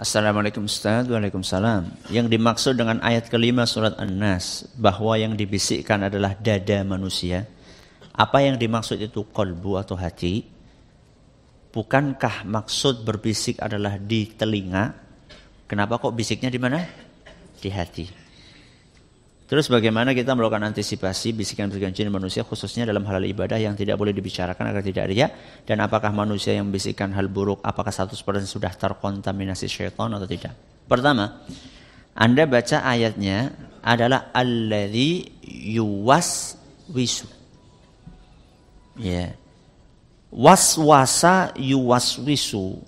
Assalamualaikum Ustaz, Waalaikumsalam. Yang dimaksud dengan ayat kelima surat An-Nas, bahwa yang dibisikkan adalah dada manusia. Apa yang dimaksud itu kolbu atau hati? Bukankah maksud berbisik adalah di telinga? Kenapa kok bisiknya di mana? Di hati. Terus bagaimana kita melakukan antisipasi bisikan-bisikan jin manusia khususnya dalam hal, hal ibadah yang tidak boleh dibicarakan agar tidak riya dan apakah manusia yang bisikan hal buruk apakah 100% sudah terkontaminasi syaitan atau tidak. Pertama, Anda baca ayatnya adalah alladzi yuwas wisu. Ya. Yeah. Waswasa wisu.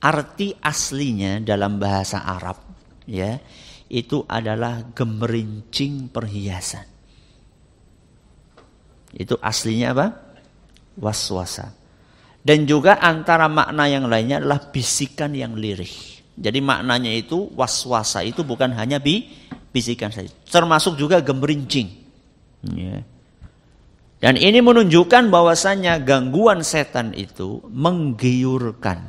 Arti aslinya dalam bahasa Arab ya. Yeah itu adalah gemerincing perhiasan. Itu aslinya apa? Waswasa. Dan juga antara makna yang lainnya adalah bisikan yang lirih. Jadi maknanya itu waswasa itu bukan hanya bi bisikan saja, termasuk juga gemerincing. Ya. Dan ini menunjukkan bahwasannya gangguan setan itu menggiurkan.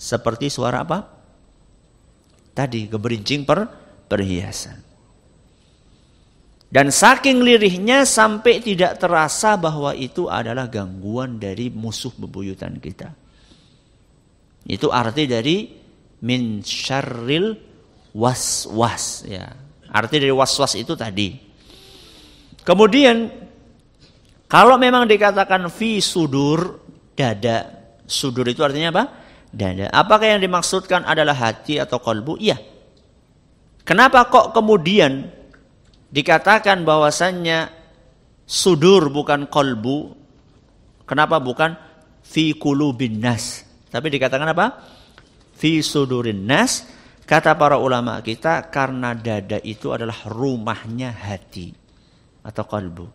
Seperti suara apa? Tadi keberincing per perhiasan. Dan saking lirihnya sampai tidak terasa bahwa itu adalah gangguan dari musuh bebuyutan kita. Itu arti dari min syarril was ya. Arti dari was was itu tadi. Kemudian kalau memang dikatakan fi sudur dada, sudur itu artinya apa? dada. Apakah yang dimaksudkan adalah hati atau kolbu? Iya. Kenapa kok kemudian dikatakan bahwasannya sudur bukan kolbu? Kenapa bukan fi kulubin nas? Tapi dikatakan apa? Fi sudurin nas. Kata para ulama kita karena dada itu adalah rumahnya hati atau kolbu.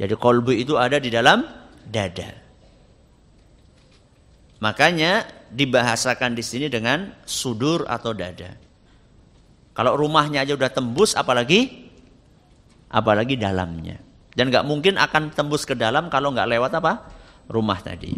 Jadi kolbu itu ada di dalam dada. Makanya dibahasakan di sini dengan sudur atau dada. Kalau rumahnya aja udah tembus, apalagi apalagi dalamnya. Dan nggak mungkin akan tembus ke dalam kalau nggak lewat apa rumah tadi.